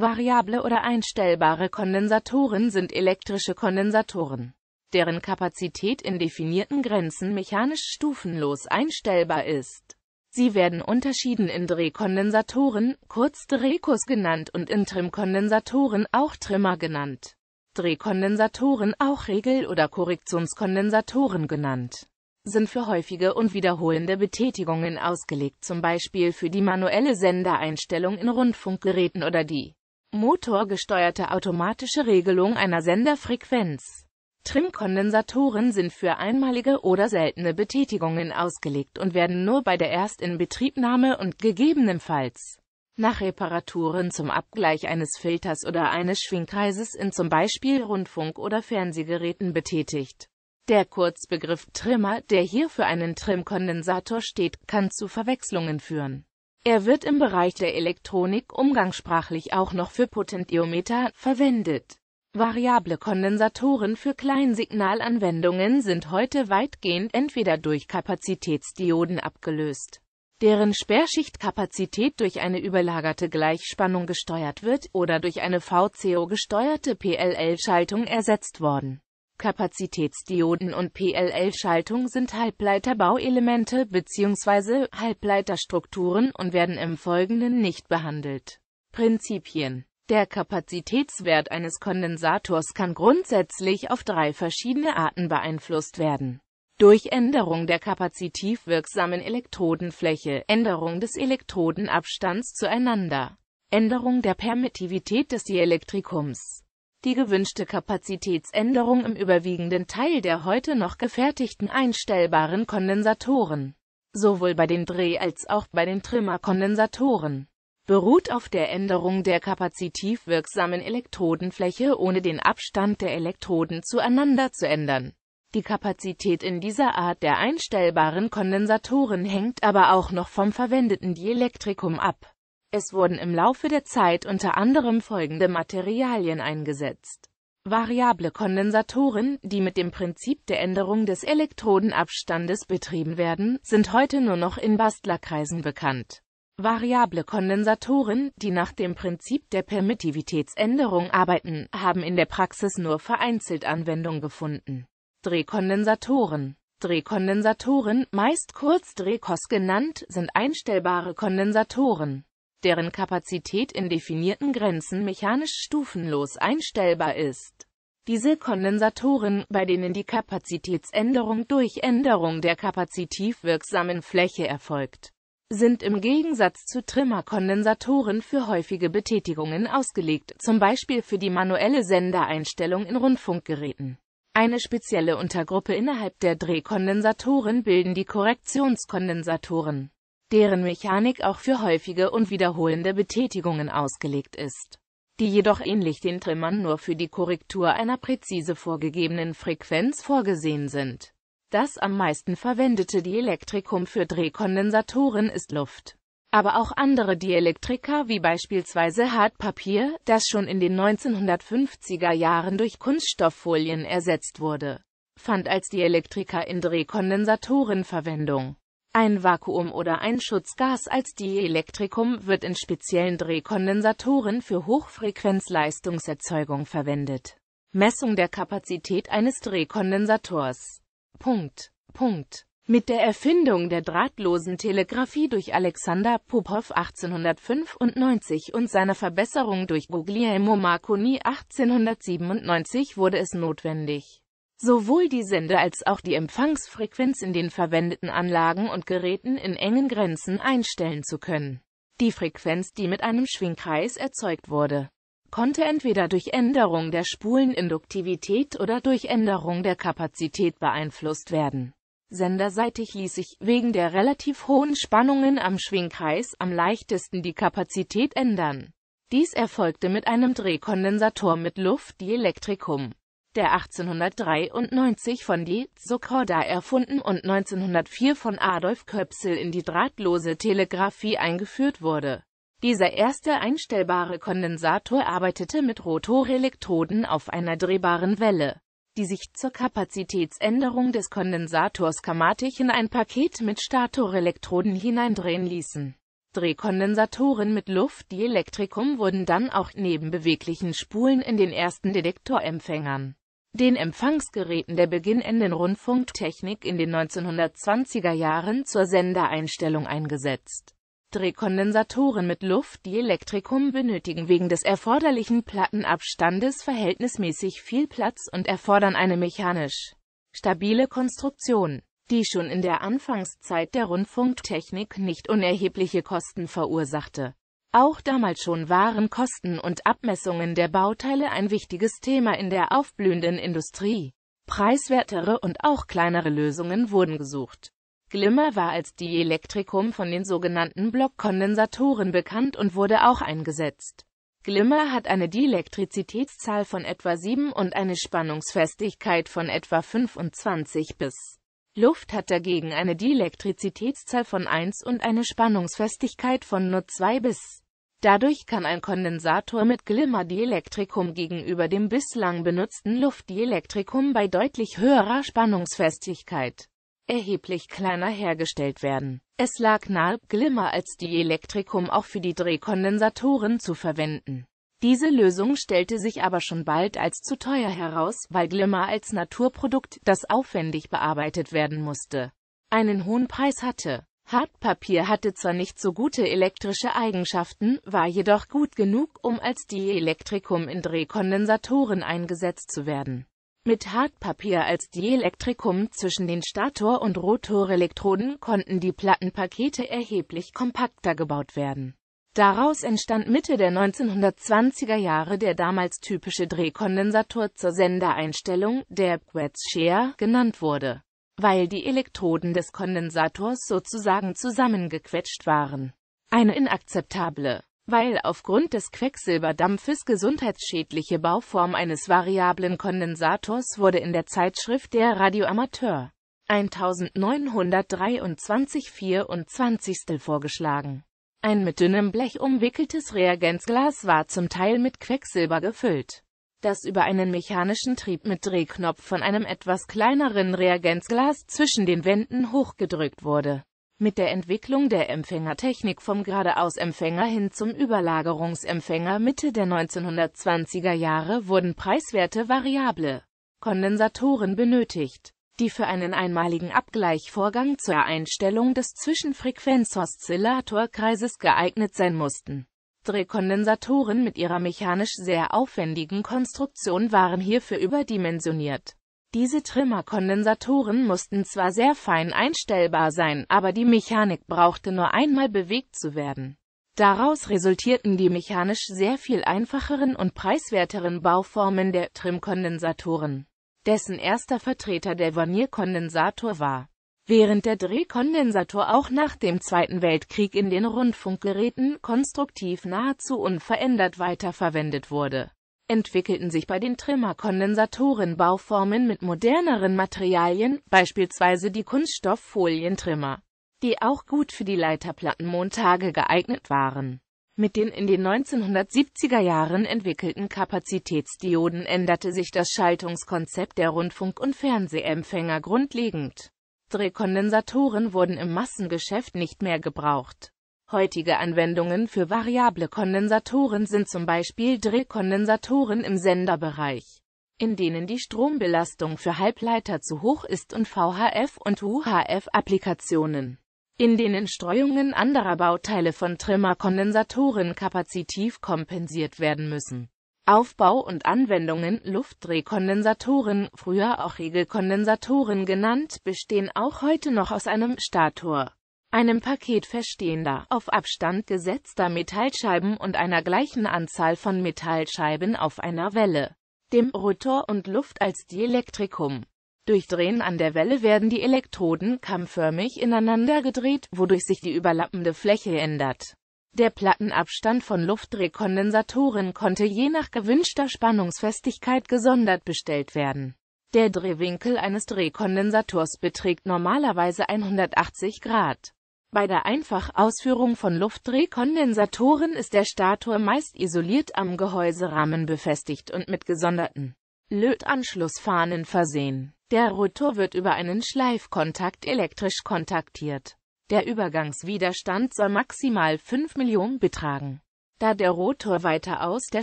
Variable oder einstellbare Kondensatoren sind elektrische Kondensatoren, deren Kapazität in definierten Grenzen mechanisch stufenlos einstellbar ist. Sie werden unterschieden in Drehkondensatoren, kurz Drehkurs genannt und in Trimkondensatoren, auch Trimmer genannt. Drehkondensatoren, auch Regel- oder Korrektionskondensatoren genannt, sind für häufige und wiederholende Betätigungen ausgelegt, zum Beispiel für die manuelle Sendereinstellung in Rundfunkgeräten oder die motorgesteuerte automatische Regelung einer Senderfrequenz. Trim-Kondensatoren sind für einmalige oder seltene Betätigungen ausgelegt und werden nur bei der Erstinbetriebnahme und gegebenenfalls nach Reparaturen zum Abgleich eines Filters oder eines Schwingkreises in zum Beispiel Rundfunk- oder Fernsehgeräten betätigt. Der Kurzbegriff Trimmer, der hier für einen Trimkondensator steht, kann zu Verwechslungen führen. Er wird im Bereich der Elektronik umgangssprachlich auch noch für Potentiometer verwendet. Variable Kondensatoren für Kleinsignalanwendungen sind heute weitgehend entweder durch Kapazitätsdioden abgelöst, deren Sperrschichtkapazität durch eine überlagerte Gleichspannung gesteuert wird, oder durch eine VCO-gesteuerte PLL-Schaltung ersetzt worden Kapazitätsdioden und PLL-Schaltung sind Halbleiterbauelemente bzw. Halbleiterstrukturen und werden im Folgenden nicht behandelt. Prinzipien Der Kapazitätswert eines Kondensators kann grundsätzlich auf drei verschiedene Arten beeinflusst werden. Durch Änderung der kapazitiv wirksamen Elektrodenfläche, Änderung des Elektrodenabstands zueinander, Änderung der Permittivität des Dielektrikums. Die gewünschte Kapazitätsänderung im überwiegenden Teil der heute noch gefertigten einstellbaren Kondensatoren, sowohl bei den Dreh- als auch bei den Trimmer-Kondensatoren, beruht auf der Änderung der kapazitiv wirksamen Elektrodenfläche ohne den Abstand der Elektroden zueinander zu ändern. Die Kapazität in dieser Art der einstellbaren Kondensatoren hängt aber auch noch vom verwendeten Dielektrikum ab es wurden im Laufe der Zeit unter anderem folgende Materialien eingesetzt. Variable Kondensatoren, die mit dem Prinzip der Änderung des Elektrodenabstandes betrieben werden, sind heute nur noch in Bastlerkreisen bekannt. Variable Kondensatoren, die nach dem Prinzip der Permittivitätsänderung arbeiten, haben in der Praxis nur vereinzelt Anwendung gefunden. Drehkondensatoren Drehkondensatoren, meist kurz Drehkos genannt, sind einstellbare Kondensatoren deren Kapazität in definierten Grenzen mechanisch stufenlos einstellbar ist. Diese Kondensatoren, bei denen die Kapazitätsänderung durch Änderung der kapazitiv wirksamen Fläche erfolgt, sind im Gegensatz zu Trimmer-Kondensatoren für häufige Betätigungen ausgelegt, zum Beispiel für die manuelle Sendereinstellung in Rundfunkgeräten. Eine spezielle Untergruppe innerhalb der Drehkondensatoren bilden die Korrektionskondensatoren deren Mechanik auch für häufige und wiederholende Betätigungen ausgelegt ist, die jedoch ähnlich den Trimmern nur für die Korrektur einer präzise vorgegebenen Frequenz vorgesehen sind. Das am meisten verwendete Dielektrikum für Drehkondensatoren ist Luft. Aber auch andere Dielektrika wie beispielsweise Hartpapier, das schon in den 1950er Jahren durch Kunststofffolien ersetzt wurde, fand als Dielektrika in Drehkondensatoren Verwendung. Ein Vakuum oder ein Schutzgas als Dielektrikum wird in speziellen Drehkondensatoren für Hochfrequenzleistungserzeugung verwendet. Messung der Kapazität eines Drehkondensators. Punkt. Punkt. Mit der Erfindung der drahtlosen Telegrafie durch Alexander Popov 1895 und seiner Verbesserung durch Guglielmo Marconi 1897 wurde es notwendig, sowohl die Sende- als auch die Empfangsfrequenz in den verwendeten Anlagen und Geräten in engen Grenzen einstellen zu können. Die Frequenz, die mit einem Schwingkreis erzeugt wurde, konnte entweder durch Änderung der Spuleninduktivität oder durch Änderung der Kapazität beeinflusst werden. Senderseitig ließ sich, wegen der relativ hohen Spannungen am Schwingkreis, am leichtesten die Kapazität ändern. Dies erfolgte mit einem Drehkondensator mit Luft-Dielektrikum der 1893 von Lee Zokoda erfunden und 1904 von Adolf Köpsel in die drahtlose Telegrafie eingeführt wurde. Dieser erste einstellbare Kondensator arbeitete mit Rotorelektroden auf einer drehbaren Welle, die sich zur Kapazitätsänderung des Kondensators schematisch in ein Paket mit Statorelektroden hineindrehen ließen. Drehkondensatoren mit Luftdielektrikum wurden dann auch neben beweglichen Spulen in den ersten Detektorempfängern den Empfangsgeräten der beginnenden Rundfunktechnik in den 1920er Jahren zur Sendereinstellung eingesetzt. Drehkondensatoren mit Luft, die Elektrikum benötigen wegen des erforderlichen Plattenabstandes verhältnismäßig viel Platz und erfordern eine mechanisch stabile Konstruktion, die schon in der Anfangszeit der Rundfunktechnik nicht unerhebliche Kosten verursachte auch damals schon waren Kosten und Abmessungen der Bauteile ein wichtiges Thema in der aufblühenden Industrie. Preiswertere und auch kleinere Lösungen wurden gesucht. Glimmer war als Dielektrikum von den sogenannten Blockkondensatoren bekannt und wurde auch eingesetzt. Glimmer hat eine Dielektrizitätszahl von etwa 7 und eine Spannungsfestigkeit von etwa 25 bis Luft hat dagegen eine Dielektrizitätszahl von 1 und eine Spannungsfestigkeit von nur 2 bis. Dadurch kann ein Kondensator mit Glimmer-Dielektrikum gegenüber dem bislang benutzten Luftdielektrikum bei deutlich höherer Spannungsfestigkeit erheblich kleiner hergestellt werden. Es lag nahe, Glimmer als Dielektrikum auch für die Drehkondensatoren zu verwenden. Diese Lösung stellte sich aber schon bald als zu teuer heraus, weil Glimmer als Naturprodukt, das aufwendig bearbeitet werden musste, einen hohen Preis hatte. Hartpapier hatte zwar nicht so gute elektrische Eigenschaften, war jedoch gut genug, um als Dielektrikum in Drehkondensatoren eingesetzt zu werden. Mit Hartpapier als Dielektrikum zwischen den Stator- und Rotorelektroden konnten die Plattenpakete erheblich kompakter gebaut werden. Daraus entstand Mitte der 1920er Jahre der damals typische Drehkondensator zur Sendereinstellung, der Quetz Share, genannt wurde, weil die Elektroden des Kondensators sozusagen zusammengequetscht waren. Eine inakzeptable, weil aufgrund des Quecksilberdampfes gesundheitsschädliche Bauform eines variablen Kondensators wurde in der Zeitschrift der Radioamateur 1923 24 vorgeschlagen. Ein mit dünnem Blech umwickeltes Reagenzglas war zum Teil mit Quecksilber gefüllt, das über einen mechanischen Trieb mit Drehknopf von einem etwas kleineren Reagenzglas zwischen den Wänden hochgedrückt wurde. Mit der Entwicklung der Empfängertechnik vom Geradeausempfänger hin zum Überlagerungsempfänger Mitte der 1920er Jahre wurden preiswerte variable Kondensatoren benötigt die für einen einmaligen Abgleichvorgang zur Einstellung des Zwischenfrequenzoszillatorkreises geeignet sein mussten. Drehkondensatoren mit ihrer mechanisch sehr aufwendigen Konstruktion waren hierfür überdimensioniert. Diese Trimmerkondensatoren mussten zwar sehr fein einstellbar sein, aber die Mechanik brauchte nur einmal bewegt zu werden. Daraus resultierten die mechanisch sehr viel einfacheren und preiswerteren Bauformen der Trimkondensatoren dessen erster Vertreter der Vanierkondensator war. Während der Drehkondensator auch nach dem Zweiten Weltkrieg in den Rundfunkgeräten konstruktiv nahezu unverändert weiterverwendet wurde, entwickelten sich bei den Trimmer-Kondensatoren Bauformen mit moderneren Materialien, beispielsweise die Kunststofffolientrimmer, die auch gut für die Leiterplattenmontage geeignet waren. Mit den in den 1970er Jahren entwickelten Kapazitätsdioden änderte sich das Schaltungskonzept der Rundfunk- und Fernsehempfänger grundlegend. Drehkondensatoren wurden im Massengeschäft nicht mehr gebraucht. Heutige Anwendungen für variable Kondensatoren sind zum Beispiel Drehkondensatoren im Senderbereich, in denen die Strombelastung für Halbleiter zu hoch ist und VHF- und UHF-Applikationen in denen Streuungen anderer Bauteile von Trimmerkondensatoren kapazitiv kompensiert werden müssen. Aufbau und Anwendungen Luftdrehkondensatoren, früher auch Regelkondensatoren genannt, bestehen auch heute noch aus einem Stator, einem Paket verstehender, auf Abstand gesetzter Metallscheiben und einer gleichen Anzahl von Metallscheiben auf einer Welle, dem Rotor und Luft als Dielektrikum. Durch Drehen an der Welle werden die Elektroden kammförmig ineinander gedreht, wodurch sich die überlappende Fläche ändert. Der Plattenabstand von Luftdrehkondensatoren konnte je nach gewünschter Spannungsfestigkeit gesondert bestellt werden. Der Drehwinkel eines Drehkondensators beträgt normalerweise 180 Grad. Bei der Einfachausführung von Luftdrehkondensatoren ist der Stator meist isoliert am Gehäuserahmen befestigt und mit gesonderten Lötanschlussfahnen versehen. Der Rotor wird über einen Schleifkontakt elektrisch kontaktiert. Der Übergangswiderstand soll maximal 5 Millionen betragen. Da der Rotor weiter aus der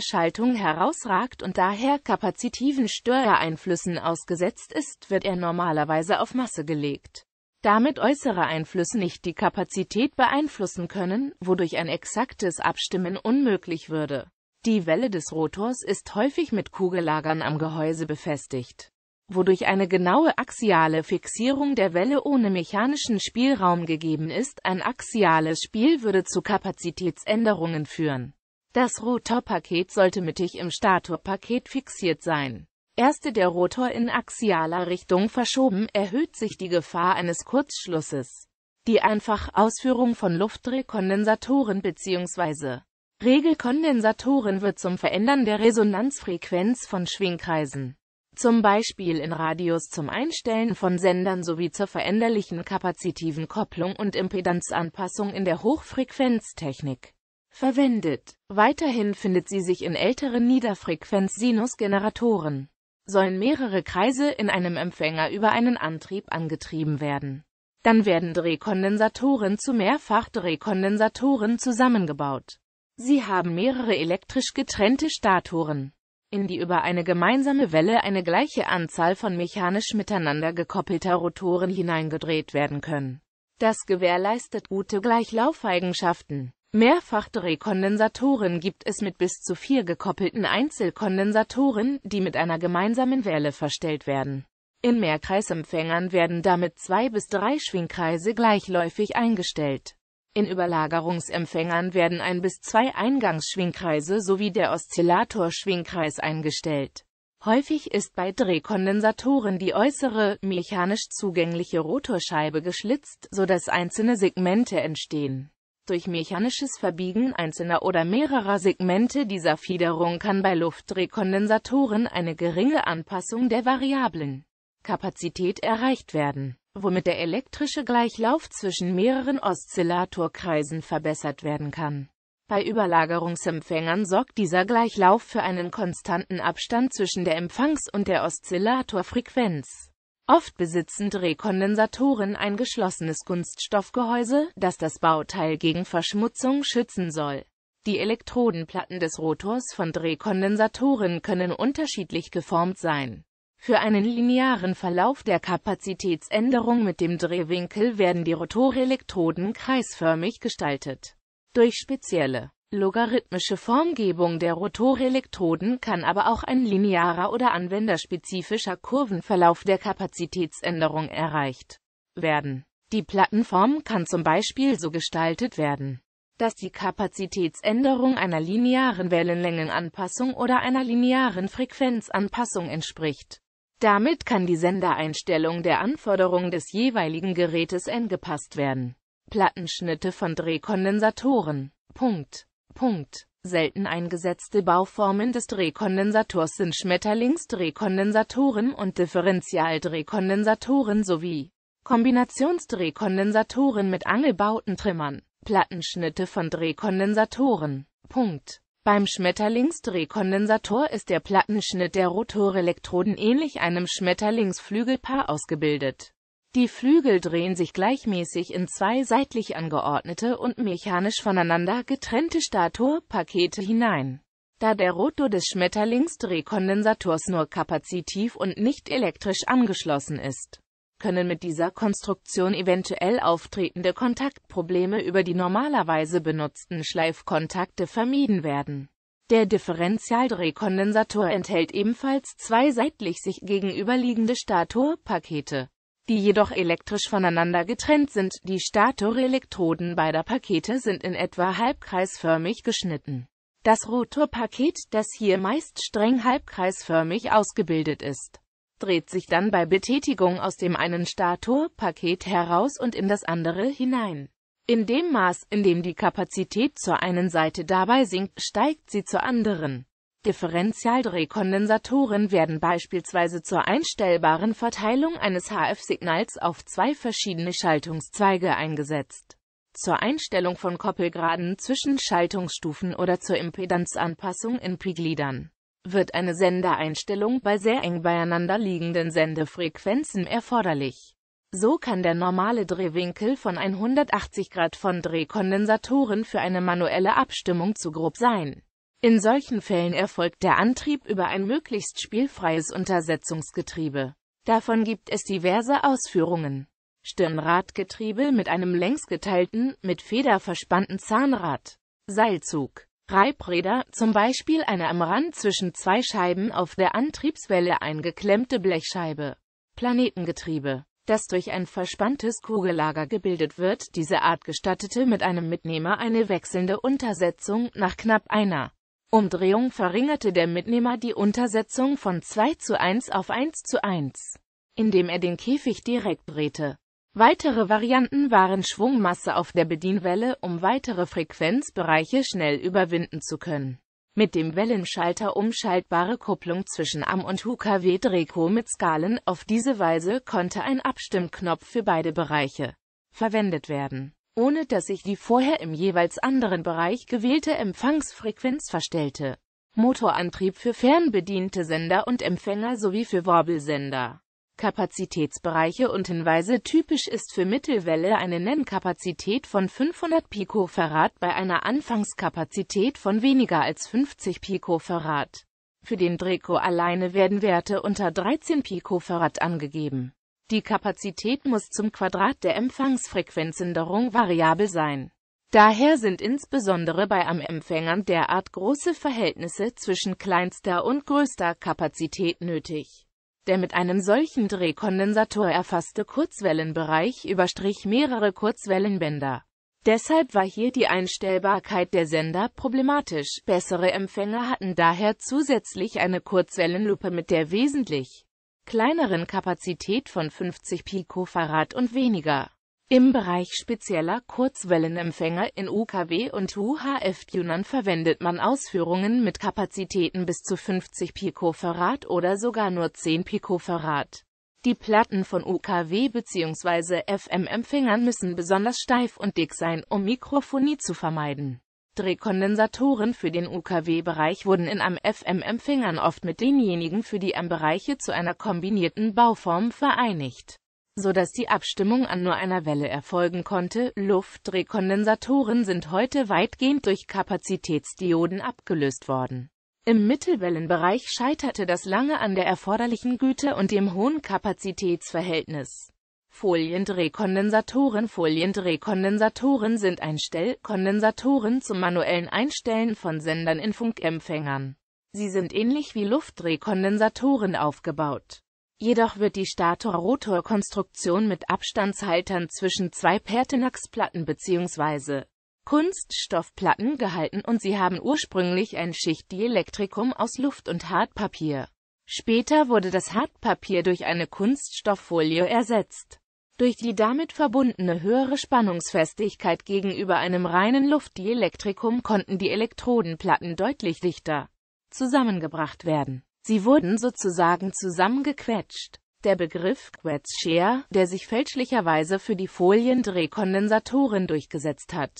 Schaltung herausragt und daher kapazitiven Störereinflüssen ausgesetzt ist, wird er normalerweise auf Masse gelegt. Damit äußere Einflüsse nicht die Kapazität beeinflussen können, wodurch ein exaktes Abstimmen unmöglich würde. Die Welle des Rotors ist häufig mit Kugellagern am Gehäuse befestigt wodurch eine genaue axiale Fixierung der Welle ohne mechanischen Spielraum gegeben ist. Ein axiales Spiel würde zu Kapazitätsänderungen führen. Das Rotorpaket sollte mittig im Statorpaket fixiert sein. Erste der Rotor in axialer Richtung verschoben, erhöht sich die Gefahr eines Kurzschlusses. Die einfache Ausführung von Luftdrehkondensatoren bzw. Regelkondensatoren wird zum Verändern der Resonanzfrequenz von Schwingkreisen zum Beispiel in Radius zum Einstellen von Sendern sowie zur veränderlichen kapazitiven Kopplung und Impedanzanpassung in der Hochfrequenztechnik verwendet. Weiterhin findet sie sich in älteren Niederfrequenz-Sinus-Generatoren. Sollen mehrere Kreise in einem Empfänger über einen Antrieb angetrieben werden, dann werden Drehkondensatoren zu Mehrfachdrehkondensatoren zusammengebaut. Sie haben mehrere elektrisch getrennte Statoren in die über eine gemeinsame Welle eine gleiche Anzahl von mechanisch miteinander gekoppelter Rotoren hineingedreht werden können. Das gewährleistet gute Gleichlaufeigenschaften. Mehrfachdrehkondensatoren gibt es mit bis zu vier gekoppelten Einzelkondensatoren, die mit einer gemeinsamen Welle verstellt werden. In Mehrkreisempfängern werden damit zwei bis drei Schwingkreise gleichläufig eingestellt. In Überlagerungsempfängern werden ein bis zwei Eingangsschwingkreise sowie der Oszillatorschwingkreis eingestellt. Häufig ist bei Drehkondensatoren die äußere, mechanisch zugängliche Rotorscheibe geschlitzt, sodass einzelne Segmente entstehen. Durch mechanisches Verbiegen einzelner oder mehrerer Segmente dieser Fiederung kann bei Luftdrehkondensatoren eine geringe Anpassung der variablen Kapazität erreicht werden womit der elektrische Gleichlauf zwischen mehreren Oszillatorkreisen verbessert werden kann. Bei Überlagerungsempfängern sorgt dieser Gleichlauf für einen konstanten Abstand zwischen der Empfangs- und der Oszillatorfrequenz. Oft besitzen Drehkondensatoren ein geschlossenes Kunststoffgehäuse, das das Bauteil gegen Verschmutzung schützen soll. Die Elektrodenplatten des Rotors von Drehkondensatoren können unterschiedlich geformt sein. Für einen linearen Verlauf der Kapazitätsänderung mit dem Drehwinkel werden die Rotorelektroden kreisförmig gestaltet. Durch spezielle logarithmische Formgebung der Rotorelektroden kann aber auch ein linearer oder anwenderspezifischer Kurvenverlauf der Kapazitätsänderung erreicht werden. Die Plattenform kann zum Beispiel so gestaltet werden, dass die Kapazitätsänderung einer linearen Wellenlängenanpassung oder einer linearen Frequenzanpassung entspricht. Damit kann die Sendereinstellung der Anforderungen des jeweiligen Gerätes angepasst werden. Plattenschnitte von Drehkondensatoren. Punkt. Punkt. Selten eingesetzte Bauformen des Drehkondensators sind Schmetterlingsdrehkondensatoren und Differentialdrehkondensatoren sowie Kombinationsdrehkondensatoren mit Angelbautentrimmern. Plattenschnitte von Drehkondensatoren. Punkt. Beim Schmetterlingsdrehkondensator ist der Plattenschnitt der Rotorelektroden ähnlich einem Schmetterlingsflügelpaar ausgebildet. Die Flügel drehen sich gleichmäßig in zwei seitlich angeordnete und mechanisch voneinander getrennte Statorpakete hinein. Da der Rotor des Schmetterlingsdrehkondensators nur kapazitiv und nicht elektrisch angeschlossen ist können mit dieser Konstruktion eventuell auftretende Kontaktprobleme über die normalerweise benutzten Schleifkontakte vermieden werden. Der Differentialdrehkondensator enthält ebenfalls zwei seitlich sich gegenüberliegende Statorpakete, die jedoch elektrisch voneinander getrennt sind. Die Statorelektroden beider Pakete sind in etwa halbkreisförmig geschnitten. Das Rotorpaket, das hier meist streng halbkreisförmig ausgebildet ist, dreht sich dann bei Betätigung aus dem einen Stator-Paket heraus und in das andere hinein. In dem Maß, in dem die Kapazität zur einen Seite dabei sinkt, steigt sie zur anderen. Differentialdrehkondensatoren werden beispielsweise zur einstellbaren Verteilung eines HF-Signals auf zwei verschiedene Schaltungszweige eingesetzt, zur Einstellung von Koppelgraden zwischen Schaltungsstufen oder zur Impedanzanpassung in Pi-Gliedern wird eine Sendereinstellung bei sehr eng beieinander liegenden Sendefrequenzen erforderlich. So kann der normale Drehwinkel von 180 Grad von Drehkondensatoren für eine manuelle Abstimmung zu grob sein. In solchen Fällen erfolgt der Antrieb über ein möglichst spielfreies Untersetzungsgetriebe. Davon gibt es diverse Ausführungen. Stirnradgetriebe mit einem längsgeteilten, mit Feder verspannten Zahnrad. Seilzug Reibräder, zum Beispiel eine am Rand zwischen zwei Scheiben auf der Antriebswelle eingeklemmte Blechscheibe. Planetengetriebe das durch ein verspanntes Kugellager gebildet wird. Diese Art gestattete mit einem Mitnehmer eine wechselnde Untersetzung. Nach knapp einer Umdrehung verringerte der Mitnehmer die Untersetzung von 2 zu 1 auf 1 zu 1, indem er den Käfig direkt drehte. Weitere Varianten waren Schwungmasse auf der Bedienwelle, um weitere Frequenzbereiche schnell überwinden zu können. Mit dem Wellenschalter umschaltbare Kupplung zwischen AM und UKW Drehko mit Skalen, auf diese Weise konnte ein Abstimmknopf für beide Bereiche verwendet werden, ohne dass sich die vorher im jeweils anderen Bereich gewählte Empfangsfrequenz verstellte. Motorantrieb für fernbediente Sender und Empfänger sowie für Worbelsender. Kapazitätsbereiche und Hinweise Typisch ist für Mittelwelle eine Nennkapazität von 500 Picofarad bei einer Anfangskapazität von weniger als 50 Picofarad. Für den Dreco alleine werden Werte unter 13 Picofarad angegeben. Die Kapazität muss zum Quadrat der Empfangsfrequenzänderung variabel sein. Daher sind insbesondere bei am Empfängern derart große Verhältnisse zwischen kleinster und größter Kapazität nötig. Der mit einem solchen Drehkondensator erfasste Kurzwellenbereich überstrich mehrere Kurzwellenbänder. Deshalb war hier die Einstellbarkeit der Sender problematisch. Bessere Empfänger hatten daher zusätzlich eine Kurzwellenlupe mit der wesentlich kleineren Kapazität von 50 Picofarad und weniger im Bereich spezieller Kurzwellenempfänger in UKW und UHF-Tunern verwendet man Ausführungen mit Kapazitäten bis zu 50 Picofarad oder sogar nur 10 Picofarad. Die Platten von UKW- bzw. FM-Empfängern müssen besonders steif und dick sein, um Mikrofonie zu vermeiden. Drehkondensatoren für den UKW-Bereich wurden in am FM-Empfängern oft mit denjenigen für die AM-Bereiche zu einer kombinierten Bauform vereinigt so dass die Abstimmung an nur einer Welle erfolgen konnte. Luftdrehkondensatoren sind heute weitgehend durch Kapazitätsdioden abgelöst worden. Im Mittelwellenbereich scheiterte das lange an der erforderlichen Güte und dem hohen Kapazitätsverhältnis. Foliendrehkondensatoren Foliendrehkondensatoren sind ein Stellkondensatoren zum manuellen Einstellen von Sendern in Funkempfängern. Sie sind ähnlich wie Luftdrehkondensatoren aufgebaut. Jedoch wird die Stator-Rotor-Konstruktion mit Abstandshaltern zwischen zwei Pertinax-Platten bzw. Kunststoffplatten gehalten und sie haben ursprünglich ein Schichtdielektrikum aus Luft und Hartpapier. Später wurde das Hartpapier durch eine Kunststofffolie ersetzt. Durch die damit verbundene höhere Spannungsfestigkeit gegenüber einem reinen Luftdielektrikum konnten die Elektrodenplatten deutlich dichter zusammengebracht werden Sie wurden sozusagen zusammengequetscht. Der Begriff Quetschshare, der sich fälschlicherweise für die Foliendrehkondensatoren durchgesetzt hat,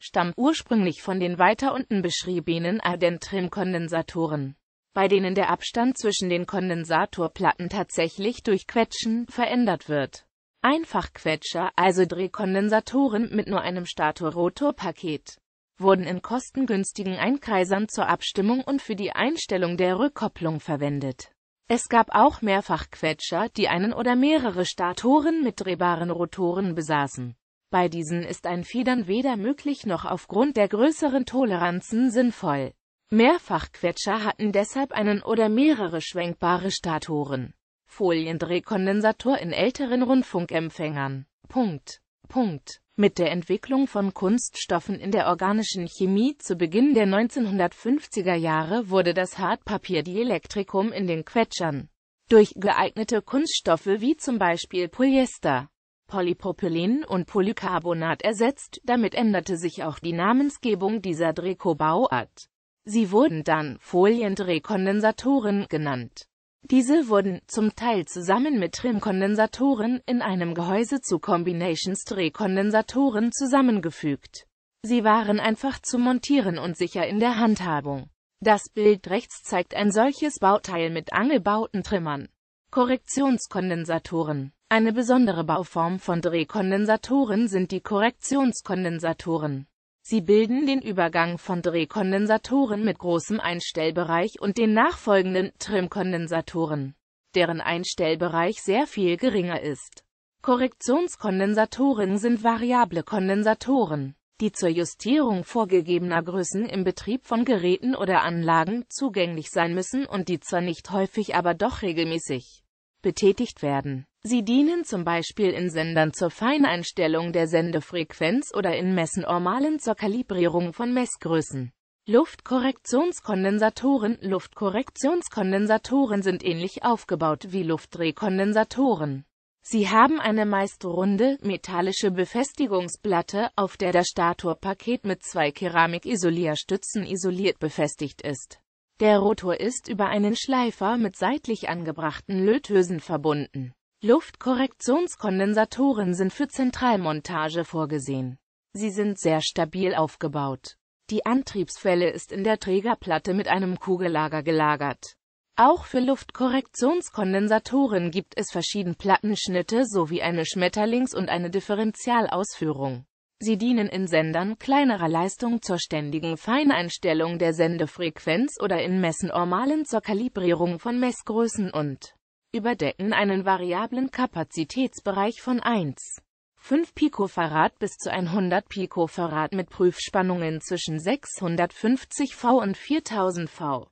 stammt ursprünglich von den weiter unten beschriebenen Adentrimkondensatoren, bei denen der Abstand zwischen den Kondensatorplatten tatsächlich durch Quetschen verändert wird. Einfachquetscher, also Drehkondensatoren mit nur einem Stator-Rotor-Paket wurden in kostengünstigen Einkreisern zur Abstimmung und für die Einstellung der Rückkopplung verwendet. Es gab auch mehrfach Quetscher, die einen oder mehrere Statoren mit drehbaren Rotoren besaßen. Bei diesen ist ein Federn weder möglich noch aufgrund der größeren Toleranzen sinnvoll. Mehrfachquetscher hatten deshalb einen oder mehrere schwenkbare Statoren. Foliendrehkondensator in älteren Rundfunkempfängern. Punkt. Punkt. Mit der Entwicklung von Kunststoffen in der organischen Chemie zu Beginn der 1950er Jahre wurde das Hartpapier Dielektrikum in den Quetschern durch geeignete Kunststoffe wie zum Beispiel Polyester, Polypropylen und Polycarbonat ersetzt, damit änderte sich auch die Namensgebung dieser Drehkobauart. Sie wurden dann Foliendrehkondensatoren genannt. Diese wurden, zum Teil zusammen mit trim in einem Gehäuse zu Combinations-Drehkondensatoren zusammengefügt. Sie waren einfach zu montieren und sicher in der Handhabung. Das Bild rechts zeigt ein solches Bauteil mit angebauten Trimmern. Korrektionskondensatoren Eine besondere Bauform von Drehkondensatoren sind die Korrektionskondensatoren Sie bilden den Übergang von Drehkondensatoren mit großem Einstellbereich und den nachfolgenden Trimkondensatoren, deren Einstellbereich sehr viel geringer ist. Korrektionskondensatoren sind variable Kondensatoren, die zur Justierung vorgegebener Größen im Betrieb von Geräten oder Anlagen zugänglich sein müssen und die zwar nicht häufig aber doch regelmäßig betätigt werden. Sie dienen zum Beispiel in Sendern zur Feineinstellung der Sendefrequenz oder in Messenormalen zur Kalibrierung von Messgrößen. Luftkorrektionskondensatoren Luftkorrektionskondensatoren sind ähnlich aufgebaut wie Luftdrehkondensatoren. Sie haben eine meist runde, metallische Befestigungsplatte, auf der das Statorpaket mit zwei Keramikisolierstützen isoliert befestigt ist. Der Rotor ist über einen Schleifer mit seitlich angebrachten Löthösen verbunden. Luftkorrektionskondensatoren sind für Zentralmontage vorgesehen. Sie sind sehr stabil aufgebaut. Die Antriebswelle ist in der Trägerplatte mit einem Kugellager gelagert. Auch für Luftkorrektionskondensatoren gibt es verschiedene Plattenschnitte sowie eine Schmetterlings- und eine Differentialausführung. Sie dienen in Sendern kleinerer Leistung zur ständigen Feineinstellung der Sendefrequenz oder in Messenormalen zur Kalibrierung von Messgrößen und überdecken einen variablen Kapazitätsbereich von 1. 5 Picofarad bis zu 100 Picofarad mit Prüfspannungen zwischen 650 V und 4000 V.